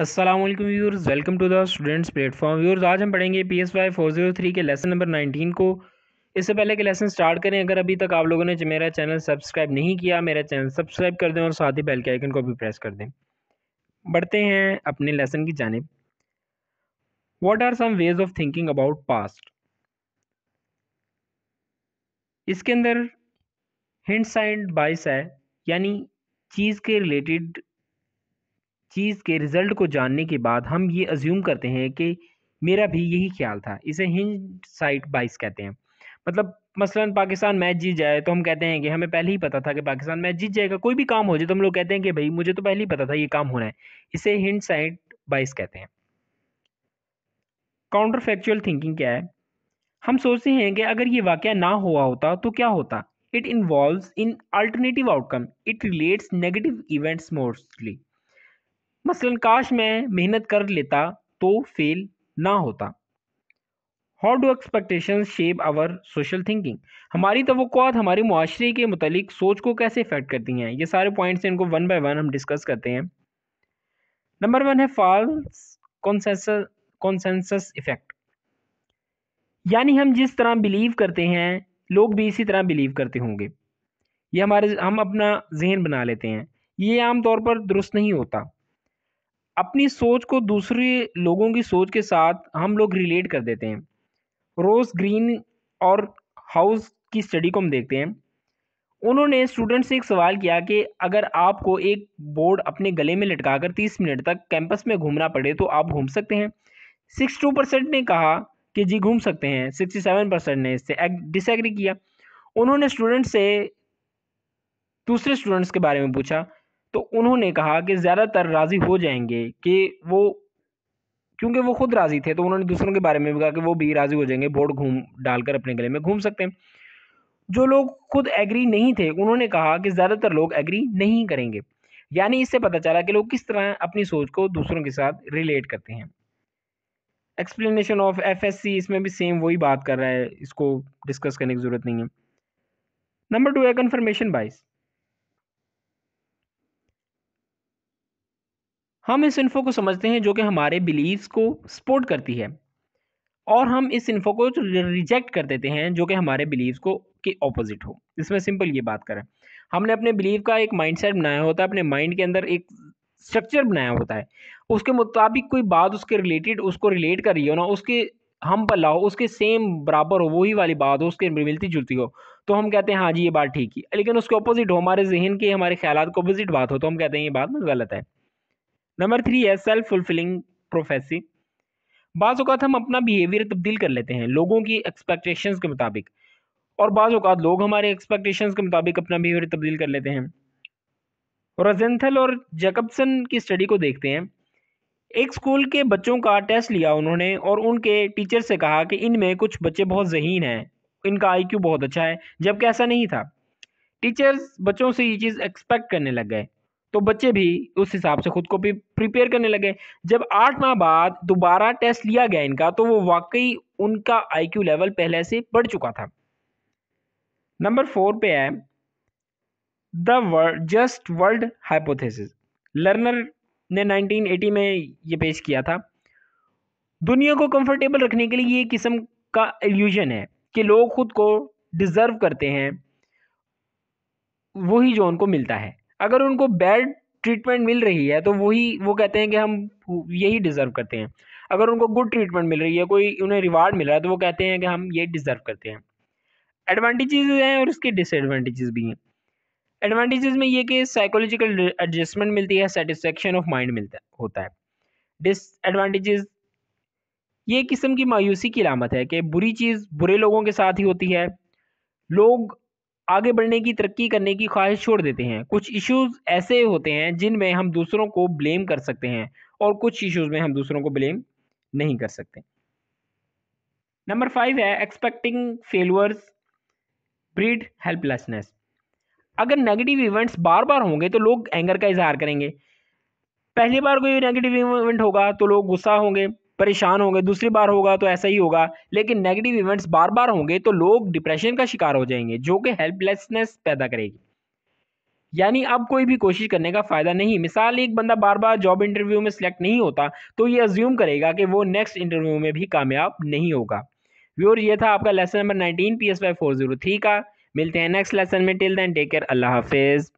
Aslam viewers welcome to the students platform viewers आज हम पढ़ेंगे P S Y four zero three के lesson number nineteen को इससे पहले के लेसन स्टार्ट करें अगर अभी तक आप लोगों ने मेरा चैनल सब्सक्राइब नहीं किया मेरा चैनल सब्सक्राइब कर दें और साथ ही बेल के आइकन को भी प्रेस कर दें बढ़ते हैं अपने लेसन की जानब what are some ways of thinking about past इसके अंदर हिंट्स साइंड बाइस है यानी चीज़ के रिलेटेड चीज़ के रिज़ल्ट को जानने के बाद हम ये अज्यूम करते हैं कि मेरा भी यही ख्याल था इसे हिंड साइट बाइस कहते हैं मतलब मसलन पाकिस्तान मैच जीत जाए तो हम कहते हैं कि हमें पहले ही पता था कि पाकिस्तान मैच जीत जाएगा कोई भी काम हो जाए तो हम लोग कहते हैं कि भाई मुझे तो पहले ही पता था ये काम होना है इसे हिंड साइट बाइस कहते हैं काउंटर फैक्चुअल थिंकिंग क्या है हम सोचते हैं कि अगर ये वाक़ ना हुआ होता तो क्या होता it involve in alternative outcome it relates negative events mostly मसलन काश मैं मेहनत कर लेता तो फेल ना होता how do expectation shape our social thinking हमारी तवक़ात हमारे माशरे के मतलब सोच को कैसे इफेक्ट करती हैं ये सारे पॉइंट्स हैं इनको वन बाय वन हम डिस्कस करते हैं नंबर वन है फॉल्स कॉन्सेंसस इफेक्ट यानी हम जिस तरह बिलीव करते हैं लोग भी इसी तरह बिलीव करते होंगे ये हमारे हम अपना जहन बना लेते हैं ये आमतौर पर दुरुस्त नहीं होता अपनी सोच को दूसरे लोगों की सोच के साथ हम लोग रिलेट कर देते हैं रोज ग्रीन और हाउस की स्टडी को हम देखते हैं उन्होंने स्टूडेंट से एक सवाल किया कि अगर आपको एक बोर्ड अपने गले में लटका कर तीस मिनट तक कैंपस में घूमना पड़े तो आप घूम सकते हैं टू परसेंट ने कहा कि जी घूम सकते हैं सिक्सटी सेवन परसेंट ने इससे डिसएग्री किया उन्होंने स्टूडेंट से दूसरे स्टूडेंट्स के बारे में पूछा तो उन्होंने कहा कि ज़्यादातर राज़ी हो जाएंगे कि वो क्योंकि वो खुद राज़ी थे तो उन्होंने दूसरों के बारे में भी कहा कि वो भी राज़ी हो जाएंगे वोट घूम डालकर अपने गले में घूम सकते हैं जो लोग खुद एग्री नहीं थे उन्होंने कहा कि ज़्यादातर लोग एग्री नहीं करेंगे यानी इससे पता चला कि लोग किस तरह अपनी सोच को दूसरों के साथ रिलेट करते हैं एक्सप्लेनेशन ऑफ एफ इसमें भी सेम वही बात कर रहा है इसको डिस्कस करने की ज़रूरत नहीं है नंबर टू है कन्फर्मेशन बाइस हम इस इन्फो को समझते हैं जो कि हमारे बिलीव्स को सपोर्ट करती है और हम इस इन्फो को रिजेक्ट कर देते हैं जो कि हमारे बिलीव्स को के ऑपोजिट हो इसमें सिंपल ये बात करें हमने अपने बिलीव का एक माइंडसेट बनाया होता है अपने माइंड के अंदर एक स्ट्रक्चर बनाया होता है उसके मुताबिक कोई बात उसके रिलेटेड उसको रिलेट कर रही हो ना उसके हम पल्ला हो उसके सेम बराबर हो वही वाली बात हो उसके मिलती जुलती हो तो हम कहते हैं हाँ जी ये बात ठीक है लेकिन उसके अपोजिट हो हमारे जहन के हमारे ख्याल के अपोजिट बात हो तो हम कहते हैं ये बात गलत है नंबर थ्री है सेल्फ फुलफिलिंग प्रोफेसी बाज़ अवत हम अपना बिहेवियर तब्दील कर लेते हैं लोगों की एक्सपेक्टेशंस के मुताबिक और बाज़ अवत लोग हमारे एक्सपेक्टेशंस के मुताबिक अपना बिहेवियर तब्दील कर लेते हैं रजेंथल और जैकबसन की स्टडी को देखते हैं एक स्कूल के बच्चों का टेस्ट लिया उन्होंने और उनके टीचर से कहा कि इनमें कुछ बच्चे बहुत जहीन हैं इनका आईक्यू बहुत अच्छा है जबकि ऐसा नहीं था टीचर्स बच्चों से ये चीज़ एक्सपेक्ट करने लग गए तो बच्चे भी उस हिसाब से खुद को प्रिपेयर करने लगे जब आठ माह बाद दोबारा टेस्ट लिया गया इनका तो वो वाकई उनका आईक्यू लेवल पहले से बढ़ चुका था नंबर फोर पे है the world just world hypothesis Lerner ने 1980 में ये पेश किया था दुनिया को कंफर्टेबल रखने के लिए ये किस्म का एल्यूजन है कि लोग खुद को डिज़र्व करते हैं वही जो उनको मिलता है अगर उनको बैड ट्रीटमेंट मिल रही है तो वही वो कहते हैं कि हम यही डिज़र्व करते हैं अगर उनको गुड ट्रीटमेंट मिल रही है कोई उन्हें रिवार्ड मिल रहा है तो वो कहते हैं कि हम ये डिज़र्व करते हैं एडवांटेजेस हैं और उसके डिसएडवांटेजेस भी हैं एडवांटेजेस में ये कि साइकोलॉजिकल एडजस्टमेंट मिलती है सेटिस्फेक्शन ऑफ माइंड मिलता होता है डिसएडवांटेजेस ये किस्म की मायूसी की लामत है कि बुरी चीज़ बुरे लोगों के साथ ही होती है लोग आगे बढ़ने की तरक्की करने की ख्वाहिश छोड़ देते हैं कुछ इश्यूज ऐसे होते हैं जिनमें हम दूसरों को ब्लेम कर सकते हैं और कुछ इश्यूज में हम दूसरों को ब्लेम नहीं कर सकते नंबर फाइव है एक्सपेक्टिंग फेलवर्स ब्रीड हेल्पलेसनेस अगर नेगेटिव इवेंट्स बार बार होंगे तो लोग एंगर का इजहार करेंगे पहली बार कोई नेगेटिव इवेंट होगा तो लोग गुस्सा होंगे परेशान होंगे दूसरी बार होगा तो ऐसा ही होगा लेकिन नेगेटिव इवेंट्स बार बार होंगे तो लोग डिप्रेशन का शिकार हो जाएंगे जो कि हेल्पलेसनेस पैदा करेगी यानी अब कोई भी कोशिश करने का फ़ायदा नहीं मिसाल एक बंदा बार बार जॉब इंटरव्यू में सिलेक्ट नहीं होता तो ये अज्यूम करेगा कि वो नेक्स्ट इंटरव्यू में भी कामयाब नहीं होगा व्यूर ये था आपका lesson number nineteen P S Y four zero three का मिलते हैं नेक्स्ट लेसन में टिल दैन टेक केयर अल्लाह हाफिज़